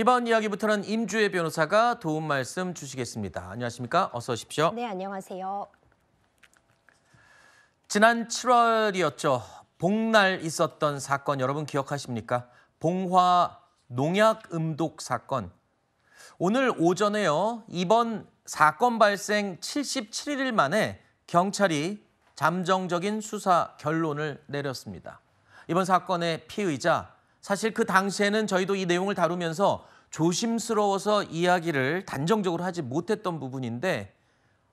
이번 이야기부터는 임주혜 변호사가 도움 말씀 주시겠습니다. 안녕하십니까? 어서 오십시오. 네, 안녕하세요. 지난 7월이었죠. 복날 있었던 사건 여러분 기억하십니까? 봉화 농약 음독 사건. 오늘 오전에요. 이번 사건 발생 77일 만에 경찰이 잠정적인 수사 결론을 내렸습니다. 이번 사건의 피의자 사실 그 당시에는 저희도 이 내용을 다루면서 조심스러워서 이야기를 단정적으로 하지 못했던 부분인데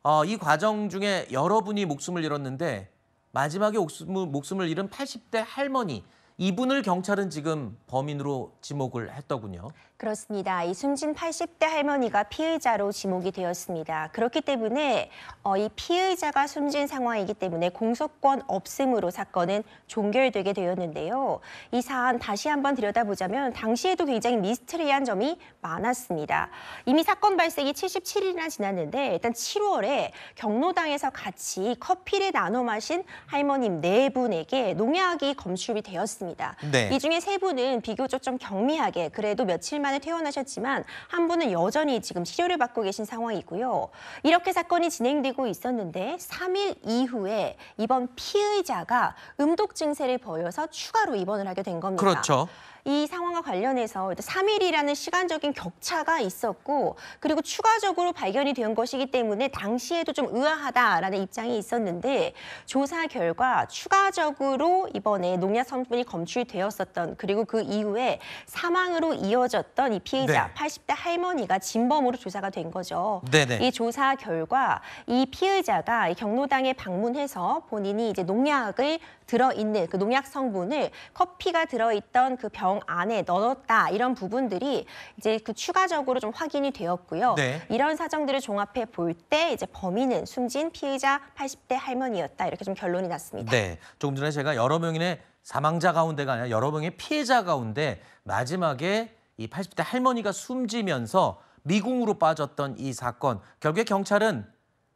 어, 이 과정 중에 여러분이 목숨을 잃었는데 마지막에 목숨을, 목숨을 잃은 80대 할머니 이분을 경찰은 지금 범인으로 지목을 했더군요. 그렇습니다. 이 숨진 80대 할머니가 피의자로 지목이 되었습니다. 그렇기 때문에 어, 이 피의자가 숨진 상황이기 때문에 공소권 없음으로 사건은 종결되게 되었는데요. 이 사안 다시 한번 들여다보자면 당시에도 굉장히 미스터리한 점이 많았습니다. 이미 사건 발생이 77일이나 지났는데 일단 7월에 경로당에서 같이 커피를 나눠 마신 할머님 네 분에게 농약이 검출이 되었습니다. 있습니다 네. 이 중에 세 분은 비교적 좀 경미하게 그래도 며칠 만에 퇴원하셨지만 한 분은 여전히 지금 치료를 받고 계신 상황이고요. 이렇게 사건이 진행되고 있었는데 3일 이후에 이번 피의자가 음독 증세를 보여서 추가로 입원을 하게 된 겁니다. 그렇죠. 이 상황과 관련해서 3일이라는 시간적인 격차가 있었고 그리고 추가적으로 발견이 된 것이기 때문에 당시에도 좀 의아하다라는 입장이 있었는데 조사 결과 추가적으로 이번에 농약 성분이 검출되었었던 그리고 그 이후에 사망으로 이어졌던 이 피해자 네. 80대 할머니가 진범으로 조사가 된 거죠. 네네. 이 조사 결과 이 피해자가 경로당에 방문해서 본인이 이제 농약을 들어 있는 그 농약 성분을 커피가 들어 있던 그병 규 안에 넣었다 이런 부분들이 이제 그 추가적으로 좀 확인이 되었고요. 네. 이런 사정들을 종합해 볼 때 이제 범인은 숨진 피의자 80대 할머니였다 이렇게 좀 결론이 났습니다. 네, 조금 전에 제가 여러 명의 사망자 가운데가 아니라 여러 명의 피해자 가운데 마지막에 이 80대 할머니가 숨지면서 미궁으로 빠졌던 이 사건 결국에 경찰은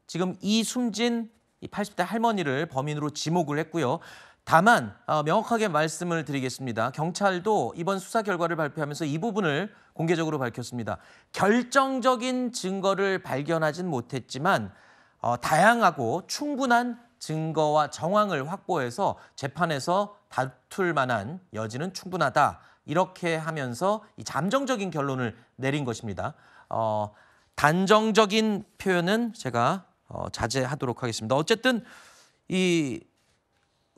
지금 이 숨진 이 80대 할머니를 범인으로 지목을 했고요. 다만 어, 명확하게 말씀을 드리겠습니다. 경찰도 이번 수사 결과를 발표하면서 이 부분을 공개적으로 밝혔습니다. 결정적인 증거를 발견하진 못했지만 어, 다양하고 충분한 증거와 정황을 확보해서 재판에서 다툴 만한 여지는 충분하다. 이렇게 하면서 이 잠정적인 결론을 내린 것입니다. 어, 단정적인 표현은 제가 어, 자제하도록 하겠습니다. 어쨌든 이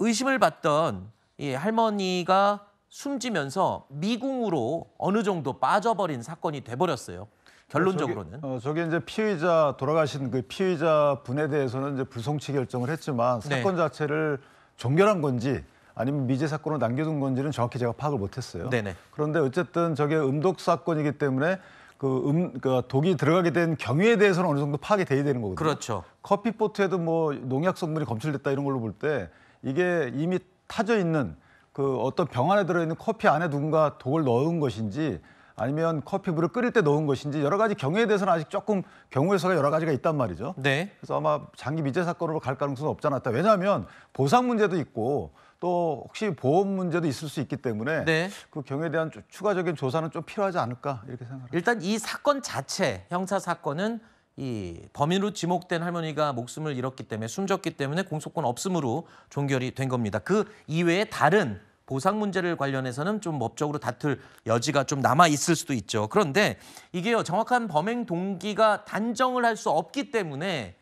의심을 받던 이 할머니가 숨지면서 미궁으로 어느 정도 빠져버린 사건이 돼버렸어요. 결론적으로는 어, 저기, 어, 저기 이제 피의자 돌아가신 그 피의자 분에 대해서는 이제 불송치 결정을 했지만 네. 사건 네. 자체를 종결한 건지 아니면 미제 사건으로 남겨둔 건지는 정확히 제가 파악을 못했어요. 네네. 그런데 어쨌든 저게 음독 사건이기 때문에 그 음, 그 독이 들어가게 된 경위에 대해서는 어느 정도 파악이 돼야 되는 거거든요. 그렇죠. 커피포트에도 뭐 농약 성분이 검출됐다 이런 걸로 볼때 이게 이미 타져 있는 그 어떤 병 안에 들어있는 커피 안에 누군가 독을 넣은 것인지 아니면 커피물을 끓일 때 넣은 것인지 여러 가지 경우에 대해서는 아직 조금 경우의 수가 여러 가지가 있단 말이죠. 네. 그래서 아마 장기 미제 사건으로 갈 가능성은 없지 않았다. 왜냐하면 보상 문제도 있고 또 혹시 보험 문제도 있을 수 있기 때문에 네. 그 경우에 대한 추가적인 조사는 좀 필요하지 않을까 이렇게 생각합니다. 일단 이 사건 자체 형사 사건은 이 범인으로 지목된 할머니가 목숨을 잃었기 때문에 숨졌기 때문에 공소권 없음으로 종결이 된 겁니다. 그 이외에 다른 보상 문제를 관련해서는 좀 법적으로 다툴 여지가 좀 남아 있을 수도 있죠. 그런데 이게요 정확한 범행 동기가 단정을 할 수 없기 때문에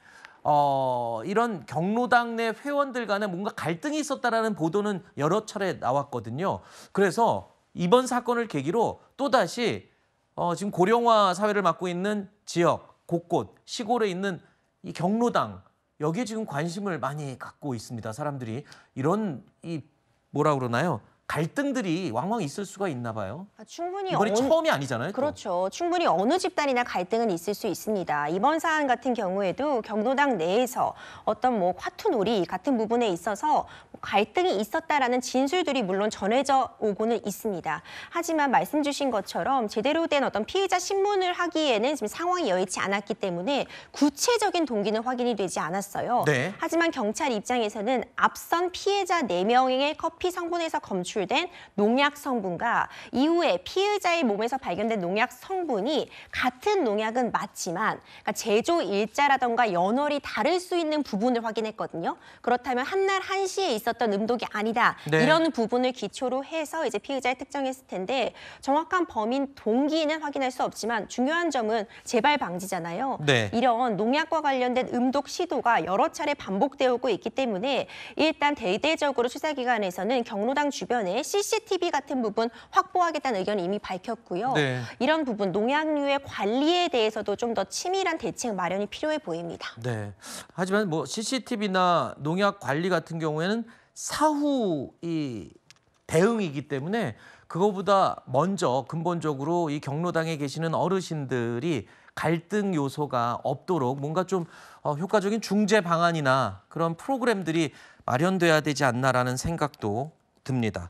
어, 이런 경로당 내 회원들 간에 뭔가 갈등이 있었다라는 보도는 여러 차례 나왔거든요. 그래서 이번 사건을 계기로 또다시 어, 지금 고령화 사회를 맡고 있는 지역 곳곳 시골에 있는 이 경로당 여기에 지금 관심을 많이 갖고 있습니다. 사람들이 이런 이 뭐라 그러나요? 갈등들이 왕왕 있을 수가 있나 봐요. 아, 충분히 이번이 어느, 처음이 아니잖아요. 그렇죠. 충분히 어느 집단이나 갈등은 있을 수 있습니다. 이번 사안 같은 경우에도 경로당 내에서 어떤 뭐 화투놀이 같은 부분에 있어서 뭐 갈등이 있었다라는 진술들이 물론 전해져 오고는 있습니다. 하지만 말씀 주신 것처럼 제대로 된 어떤 피의자 신문을 하기에는 지금 상황이 여의치 않았기 때문에 구체적인 동기는 확인이 되지 않았어요. 네. 하지만 경찰 입장에서는 앞선 피해자 네명의 커피 성분에서 검출 검출된 농약 성분과 이후에 피의자의 몸에서 발견된 농약 성분이 같은 농약은 맞지만 그러니까 제조 일자라던가 연월이 다를 수 있는 부분을 확인했거든요. 그렇다면 한 날 한시에 있었던 음독이 아니다. 네. 이런 부분을 기초로 해서 이제 피의자를 특정했을 텐데 정확한 범인 동기는 확인할 수 없지만 중요한 점은 재발 방지잖아요. 네. 이런 농약과 관련된 음독 시도가 여러 차례 반복되고 있기 때문에 일단 대대적으로 수사기관에서는 경로당 주변 관련해 CCTV 같은 부분 확보하겠다는 의견을 이미 밝혔고요. 네. 이런 부분 농약류의 관리에 대해서도 좀 더 치밀한 대책 마련이 필요해 보입니다. 네. 하지만 뭐 CCTV나 농약 관리 같은 경우에는 사후 이 대응이기 때문에 그거보다 먼저 근본적으로 이 경로당에 계시는 어르신들이 갈등 요소가 없도록 뭔가 좀 어, 효과적인 중재 방안이나 그런 프로그램들이 마련돼야 되지 않나라는 생각도 듭니다.